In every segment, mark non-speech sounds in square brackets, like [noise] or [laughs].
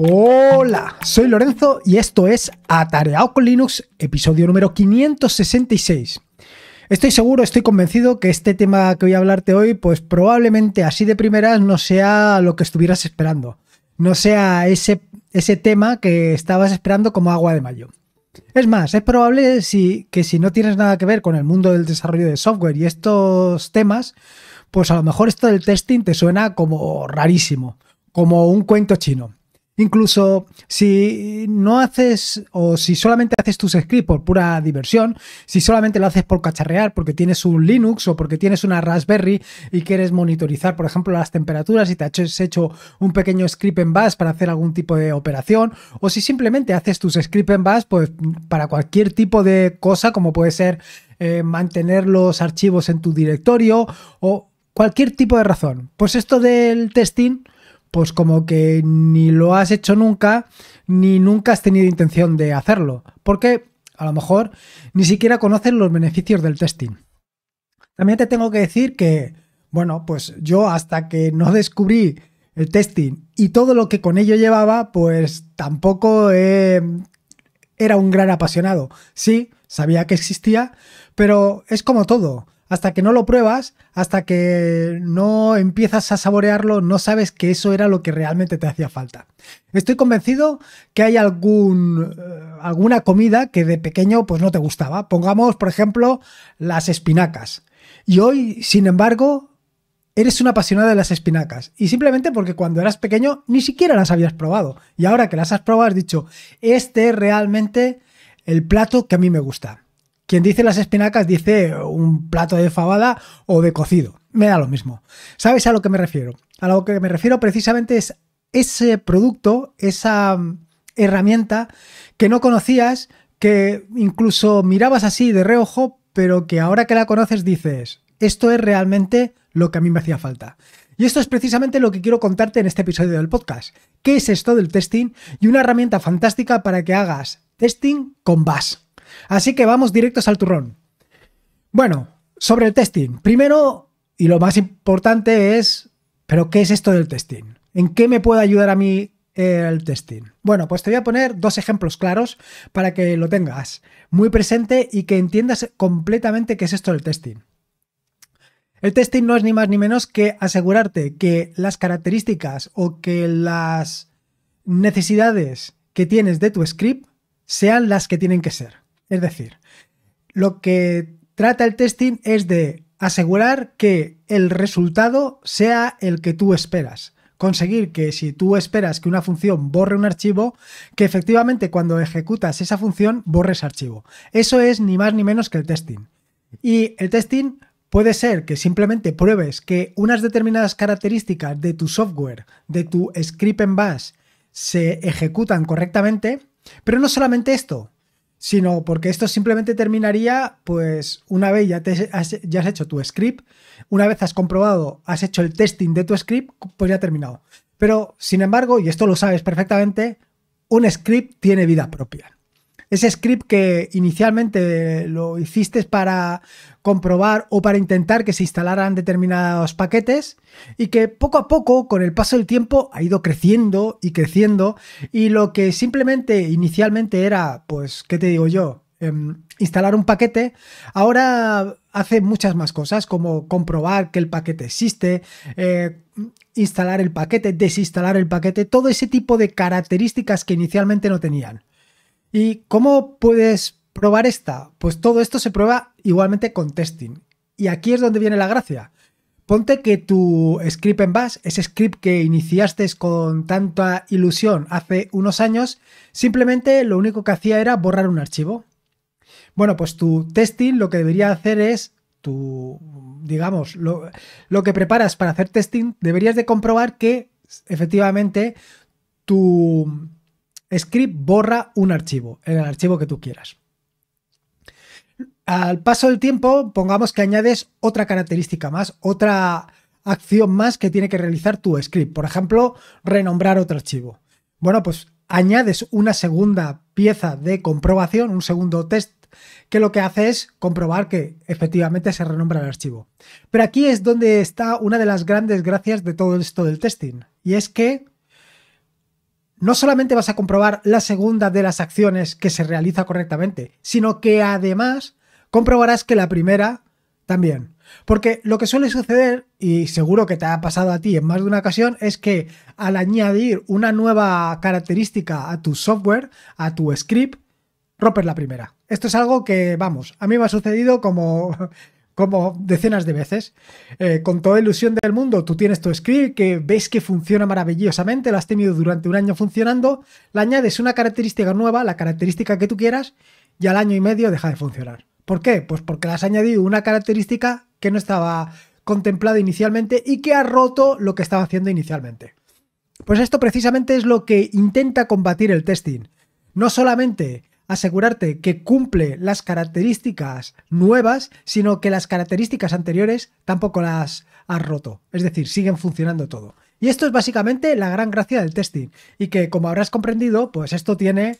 Hola, soy Lorenzo y esto es Atareado con Linux, episodio número 566. Estoy seguro, estoy convencido que este tema que voy a hablarte hoy, pues probablemente así de primeras no sea lo que estuvieras esperando. No sea ese, ese tema que estabas esperando como agua de mayo. Es más, es probable que si no tienes nada que ver con el mundo del desarrollo de software y estos temas, pues a lo mejor esto del testing te suena como rarísimo, como un cuento chino. Incluso si no haces o si solamente haces tus scripts por pura diversión, si solamente lo haces por cacharrear porque tienes un Linux o porque tienes una Raspberry y quieres monitorizar, por ejemplo, las temperaturas y te has hecho un pequeño script en Bash para hacer algún tipo de operación, o si simplemente haces tus scripts en Bash pues, para cualquier tipo de cosa, como puede ser eh, mantener los archivos en tu directorio o cualquier tipo de razón. Pues esto del testing pues como que ni lo has hecho nunca, ni nunca has tenido intención de hacerlo, porque a lo mejor ni siquiera conocen los beneficios del testing. También te tengo que decir que, bueno, pues yo hasta que no descubrí el testing y todo lo que con ello llevaba, pues tampoco eh, era un gran apasionado. Sí, sabía que existía, pero es como todo hasta que no lo pruebas, hasta que no empiezas a saborearlo, no sabes que eso era lo que realmente te hacía falta. Estoy convencido que hay algún, eh, alguna comida que de pequeño pues no te gustaba. Pongamos, por ejemplo, las espinacas. Y hoy, sin embargo, eres un apasionado de las espinacas. Y simplemente porque cuando eras pequeño ni siquiera las habías probado. Y ahora que las has probado has dicho, este es realmente el plato que a mí me gusta. Quien dice las espinacas dice un plato de fabada o de cocido. Me da lo mismo. ¿Sabes a lo que me refiero? A lo que me refiero precisamente es ese producto, esa mm, herramienta que no conocías, que incluso mirabas así de reojo, pero que ahora que la conoces dices, esto es realmente lo que a mí me hacía falta. Y esto es precisamente lo que quiero contarte en este episodio del podcast. ¿Qué es esto del testing? Y una herramienta fantástica para que hagas testing con BAS. Así que vamos directos al turrón. Bueno, sobre el testing. Primero, y lo más importante es, ¿pero qué es esto del testing? ¿En qué me puede ayudar a mí eh, el testing? Bueno, pues te voy a poner dos ejemplos claros para que lo tengas muy presente y que entiendas completamente qué es esto del testing. El testing no es ni más ni menos que asegurarte que las características o que las necesidades que tienes de tu script sean las que tienen que ser. Es decir, lo que trata el testing es de asegurar que el resultado sea el que tú esperas. Conseguir que si tú esperas que una función borre un archivo, que efectivamente cuando ejecutas esa función borres ese archivo. Eso es ni más ni menos que el testing. Y el testing puede ser que simplemente pruebes que unas determinadas características de tu software, de tu script en bash, se ejecutan correctamente, pero no solamente esto, sino porque esto simplemente terminaría, pues una vez ya, te has, ya has hecho tu script, una vez has comprobado, has hecho el testing de tu script, pues ya ha terminado. Pero, sin embargo, y esto lo sabes perfectamente, un script tiene vida propia ese script que inicialmente lo hiciste para comprobar o para intentar que se instalaran determinados paquetes y que poco a poco, con el paso del tiempo, ha ido creciendo y creciendo y lo que simplemente inicialmente era, pues, ¿qué te digo yo? Em, instalar un paquete, ahora hace muchas más cosas como comprobar que el paquete existe, eh, instalar el paquete, desinstalar el paquete, todo ese tipo de características que inicialmente no tenían. ¿Y cómo puedes probar esta? Pues todo esto se prueba igualmente con testing. Y aquí es donde viene la gracia. Ponte que tu script en Bash, ese script que iniciaste con tanta ilusión hace unos años, simplemente lo único que hacía era borrar un archivo. Bueno, pues tu testing lo que debería hacer es digamos, lo, lo que preparas para hacer testing, deberías de comprobar que efectivamente tu script borra un archivo, el archivo que tú quieras. Al paso del tiempo, pongamos que añades otra característica más, otra acción más que tiene que realizar tu script. Por ejemplo, renombrar otro archivo. Bueno, pues añades una segunda pieza de comprobación, un segundo test, que lo que hace es comprobar que efectivamente se renombra el archivo. Pero aquí es donde está una de las grandes gracias de todo esto del testing. Y es que no solamente vas a comprobar la segunda de las acciones que se realiza correctamente, sino que además comprobarás que la primera también. Porque lo que suele suceder, y seguro que te ha pasado a ti en más de una ocasión, es que al añadir una nueva característica a tu software, a tu script, rompes la primera. Esto es algo que, vamos, a mí me ha sucedido como como decenas de veces. Eh, con toda ilusión del mundo, tú tienes tu script que ves que funciona maravillosamente, lo has tenido durante un año funcionando, le añades una característica nueva, la característica que tú quieras, y al año y medio deja de funcionar. ¿Por qué? Pues porque le has añadido una característica que no estaba contemplada inicialmente y que ha roto lo que estaba haciendo inicialmente. Pues esto precisamente es lo que intenta combatir el testing. No solamente asegurarte que cumple las características nuevas, sino que las características anteriores tampoco las has roto. Es decir, siguen funcionando todo. Y esto es básicamente la gran gracia del testing. Y que, como habrás comprendido, pues esto tiene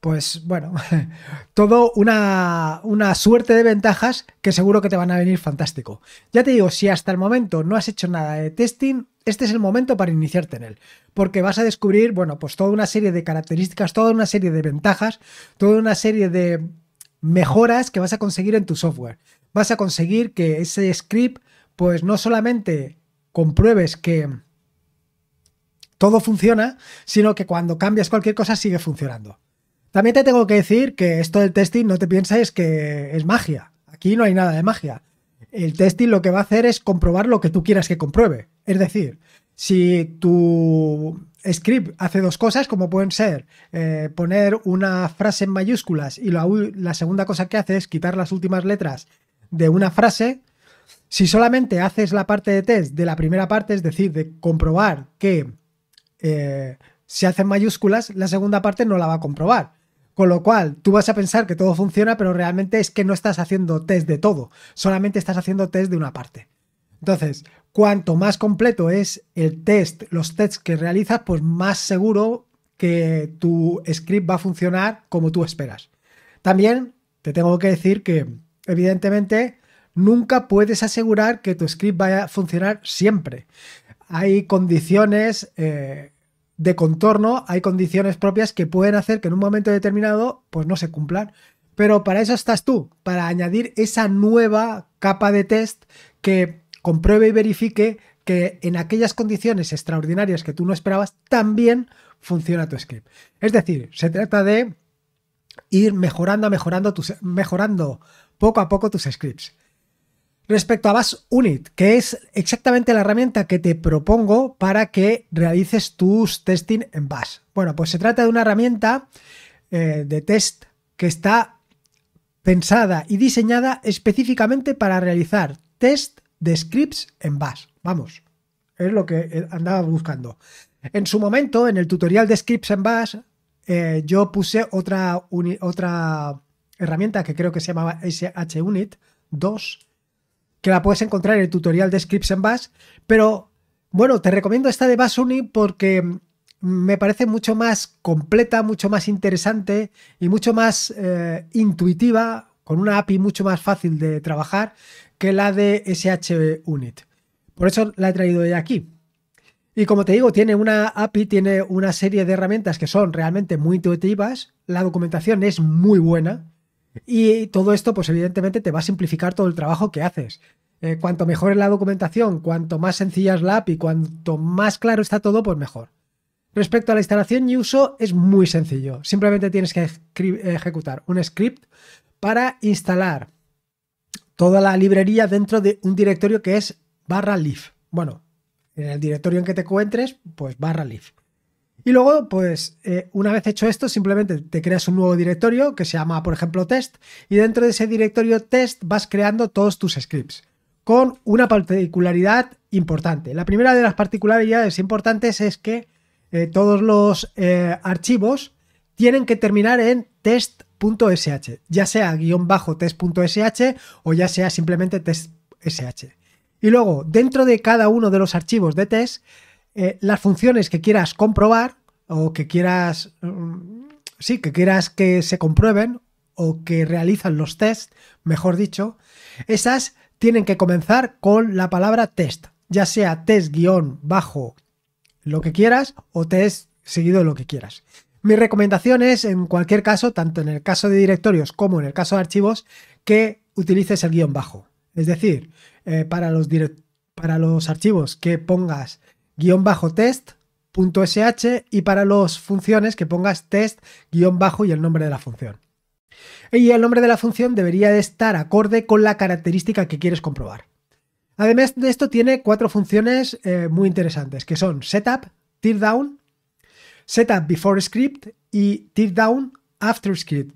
pues bueno, [laughs] todo una, una, suerte de ventajas que seguro que te van a venir fantástico. Ya te digo, si hasta el momento no has hecho nada de testing, este es el momento para iniciarte en él, porque vas a descubrir, bueno, pues toda una serie de características, toda una serie de ventajas, toda una serie de mejoras que vas a conseguir en tu software. Vas a conseguir que ese script, pues no solamente compruebes que todo funciona, sino que cuando cambias cualquier cosa sigue funcionando. También te tengo que decir que esto del testing no te pienses que es magia. Aquí no hay nada de magia. El testing lo que va a hacer es comprobar lo que tú quieras que compruebe. Es decir, si tu script hace dos cosas, como pueden ser eh, poner una frase en mayúsculas y la, segunda cosa que hace es quitar las últimas letras de una frase, si solamente haces la parte de test de la primera parte, es decir, de comprobar que eh, se hacen mayúsculas, la segunda parte no la va a comprobar. Con lo cual, tú vas a pensar que todo funciona, pero realmente es que no estás haciendo test de todo, solamente estás haciendo test de una parte. Entonces, cuanto más completo es el test, los tests que realizas, pues más seguro que tu script va a funcionar como tú esperas. También te tengo que decir que, evidentemente, nunca puedes asegurar que tu script vaya a funcionar siempre. Hay condiciones... Eh, de contorno hay condiciones propias que pueden hacer que en un momento determinado pues no se cumplan. Pero para eso estás tú, para añadir esa nueva capa de test que compruebe y verifique que en aquellas condiciones extraordinarias que tú no esperabas también funciona tu script. Es decir, se trata de ir mejorando, mejorando, tus, mejorando poco a poco tus scripts respecto a Bash Unit, que es exactamente la herramienta que te propongo para que realices tus testing en Bash. Bueno, pues se trata de una herramienta eh, de test que está pensada y diseñada específicamente para realizar test de scripts en Bash. Vamos, es lo que eh, andaba buscando. En su momento, en el tutorial de scripts en Bash, eh, yo puse otra, otra herramienta que creo que se llamaba SHUnit 2 que la puedes encontrar en el tutorial de Scripts en Bash, pero bueno, te recomiendo esta de Bashuni porque me parece mucho más completa, mucho más interesante y mucho más eh, intuitiva, con una API mucho más fácil de trabajar que la de Unit. Por eso la he traído de aquí. Y como te digo, tiene una API, tiene una serie de herramientas que son realmente muy intuitivas. La documentación es muy buena. Y todo esto, pues evidentemente, te va a simplificar todo el trabajo que haces. Eh, cuanto mejor es la documentación, cuanto más sencilla es la app y cuanto más claro está todo, pues mejor. Respecto a la instalación y uso, es muy sencillo. Simplemente tienes que ejecutar un script para instalar toda la librería dentro de un directorio que es barra leaf. Bueno, en el directorio en que te encuentres, pues barra leaf. Y luego, pues, eh, una vez hecho esto, simplemente te creas un nuevo directorio que se llama, por ejemplo, test, y dentro de ese directorio test vas creando todos tus scripts con una particularidad importante. La primera de las particularidades importantes es que eh, todos los eh, archivos tienen que terminar en test.sh, ya sea guión bajo test.sh o ya sea simplemente test.sh. Y luego, dentro de cada uno de los archivos de test, eh, las funciones que quieras comprobar o que quieras, mm, sí, que quieras que se comprueben o que realizan los tests, mejor dicho, esas tienen que comenzar con la palabra test, ya sea test guión bajo lo que quieras o test seguido de lo que quieras. Mi recomendación es, en cualquier caso, tanto en el caso de directorios como en el caso de archivos, que utilices el guión bajo. Es decir, eh, para, los para los archivos que pongas guión bajo test.sh .sh y para las funciones que pongas test guión bajo y el nombre de la función. Y el nombre de la función debería estar acorde con la característica que quieres comprobar. Además de esto tiene cuatro funciones eh, muy interesantes que son setup, teardown, setup before script y teardown after script.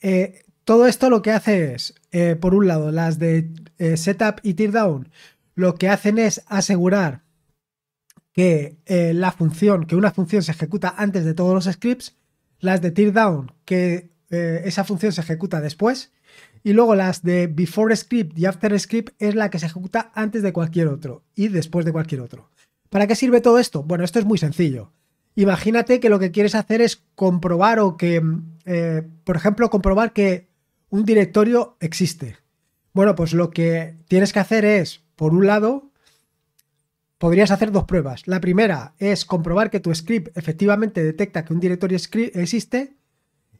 Eh, todo esto lo que hace es, eh, por un lado, las de setup y teardown, lo que hacen es asegurar que eh, la función, que una función se ejecuta antes de todos los scripts, las de teardown, que eh, esa función se ejecuta después, y luego las de before script y after script es la que se ejecuta antes de cualquier otro y después de cualquier otro. ¿Para qué sirve todo esto? Bueno, esto es muy sencillo. Imagínate que lo que quieres hacer es comprobar o que, mm, eh, por ejemplo, comprobar que un directorio existe. Bueno, pues lo que tienes que hacer es, por un lado, podrías hacer dos pruebas. La primera es comprobar que tu script efectivamente detecta que un directorio existe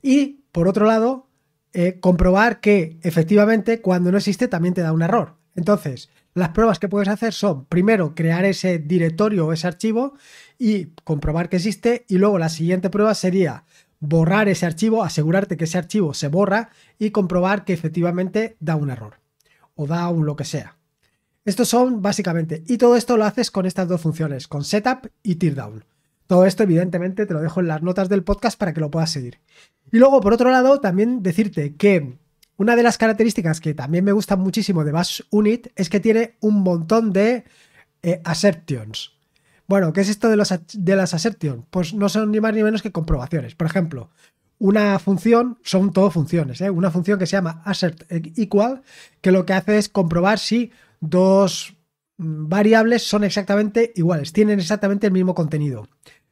y, por otro lado, eh, comprobar que efectivamente cuando no existe también te da un error. Entonces, las pruebas que puedes hacer son, primero, crear ese directorio o ese archivo y comprobar que existe. Y luego la siguiente prueba sería borrar ese archivo, asegurarte que ese archivo se borra y comprobar que efectivamente da un error o da un lo que sea. Estos son básicamente, y todo esto lo haces con estas dos funciones, con setup y teardown. Todo esto, evidentemente, te lo dejo en las notas del podcast para que lo puedas seguir. Y luego, por otro lado, también decirte que una de las características que también me gusta muchísimo de Bash Unit es que tiene un montón de eh, assertions. Bueno, ¿qué es esto de, de las assertions? Pues no son ni más ni menos que comprobaciones. Por ejemplo, una función, son todo funciones, ¿eh? una función que se llama assert equal, que lo que hace es comprobar si dos variables son exactamente iguales, tienen exactamente el mismo contenido.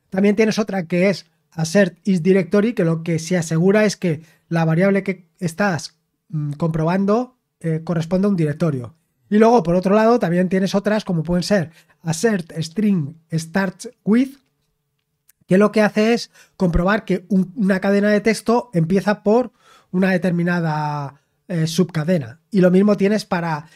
También tienes otra que es assert is directory, que lo que se asegura es que la variable que estás mm, comprobando eh, corresponde a un directorio. Y luego, por otro lado, también tienes otras como pueden ser assert string starts with, que lo que hace es comprobar que una cadena de texto empieza por una determinada eh, subcadena. Y lo mismo tienes para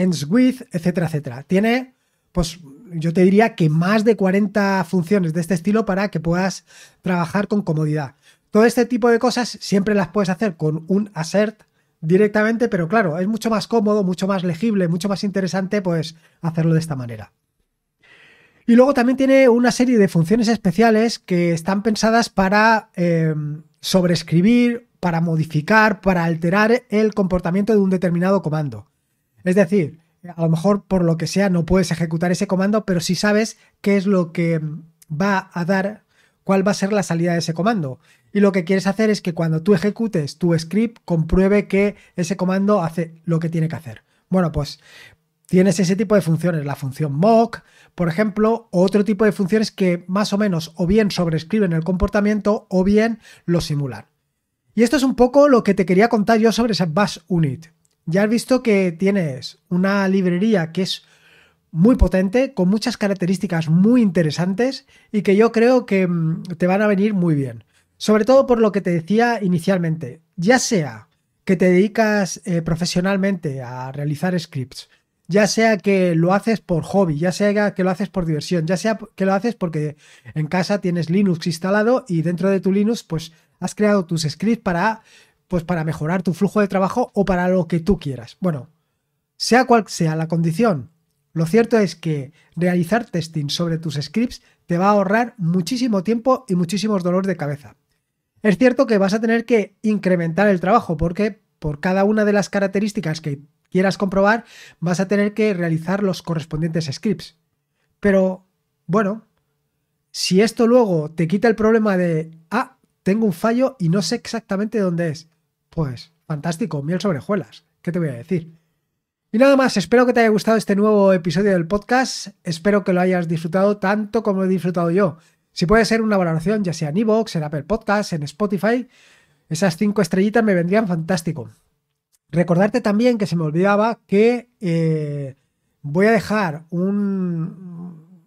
ends Swift, etcétera, etcétera. Tiene, pues yo te diría que más de 40 funciones de este estilo para que puedas trabajar con comodidad. Todo este tipo de cosas siempre las puedes hacer con un assert directamente, pero claro, es mucho más cómodo, mucho más legible, mucho más interesante pues hacerlo de esta manera. Y luego también tiene una serie de funciones especiales que están pensadas para em, sobreescribir, para modificar, para alterar el comportamiento de un determinado comando. Es decir, a lo mejor por lo que sea no puedes ejecutar ese comando, pero si sí sabes qué es lo que va a dar, cuál va a ser la salida de ese comando. Y lo que quieres hacer es que cuando tú ejecutes tu script, compruebe que ese comando hace lo que tiene que hacer. Bueno, pues tienes ese tipo de funciones, la función mock, por ejemplo, o otro tipo de funciones que más o menos o bien sobrescriben el comportamiento o bien lo simulan. Y esto es un poco lo que te quería contar yo sobre esa Bash Unit. Ya has visto que tienes una librería que es muy potente, con muchas características muy interesantes y que yo creo que mm, te van a venir muy bien. Sobre todo por lo que te decía inicialmente, ya sea que te dedicas eh, profesionalmente a realizar scripts, ya sea que lo haces por hobby, ya sea que lo haces por diversión, ya sea que lo haces porque en casa tienes Linux instalado y dentro de tu Linux pues has creado tus scripts para pues para mejorar tu flujo de trabajo o para lo que tú quieras. Bueno, sea cual sea la condición, lo cierto es que realizar testing sobre tus scripts te va a ahorrar muchísimo tiempo y muchísimos dolores de cabeza. Es cierto que vas a tener que incrementar el trabajo porque por cada una de las características que quieras comprobar vas a tener que realizar los correspondientes scripts. Pero bueno, si esto luego te quita el problema de, ah, tengo un fallo y no sé exactamente dónde es pues fantástico, miel sobre juelas. ¿Qué te voy a decir? Y nada más, espero que te haya gustado este nuevo episodio del podcast. Espero que lo hayas disfrutado tanto como he disfrutado yo. Si puede ser una valoración, ya sea en Evox, en Apple Podcasts, en Spotify, esas cinco estrellitas me vendrían fantástico. Recordarte también que se me olvidaba que eh, voy a dejar un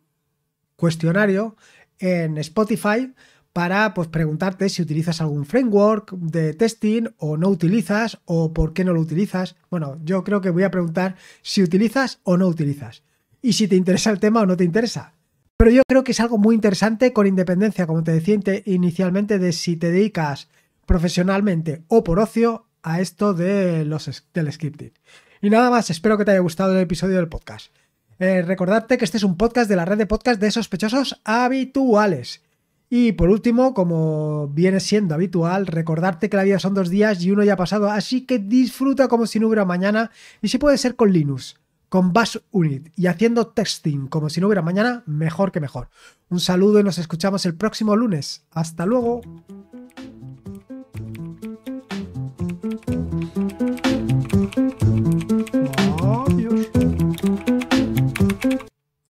cuestionario en Spotify para pues, preguntarte si utilizas algún framework de testing o no utilizas o por qué no lo utilizas. Bueno, yo creo que voy a preguntar si utilizas o no utilizas y si te interesa el tema o no te interesa. Pero yo creo que es algo muy interesante con independencia, como te decía inicialmente, de si te dedicas profesionalmente o por ocio a esto de los, del scripting. Y nada más, espero que te haya gustado el episodio del podcast. Eh, recordarte que este es un podcast de la red de podcast de sospechosos habituales. Y por último, como viene siendo habitual, recordarte que la vida son dos días y uno ya ha pasado, así que disfruta como si no hubiera mañana y si puede ser con Linux, con Bash Unit y haciendo texting como si no hubiera mañana, mejor que mejor. Un saludo y nos escuchamos el próximo lunes. Hasta luego.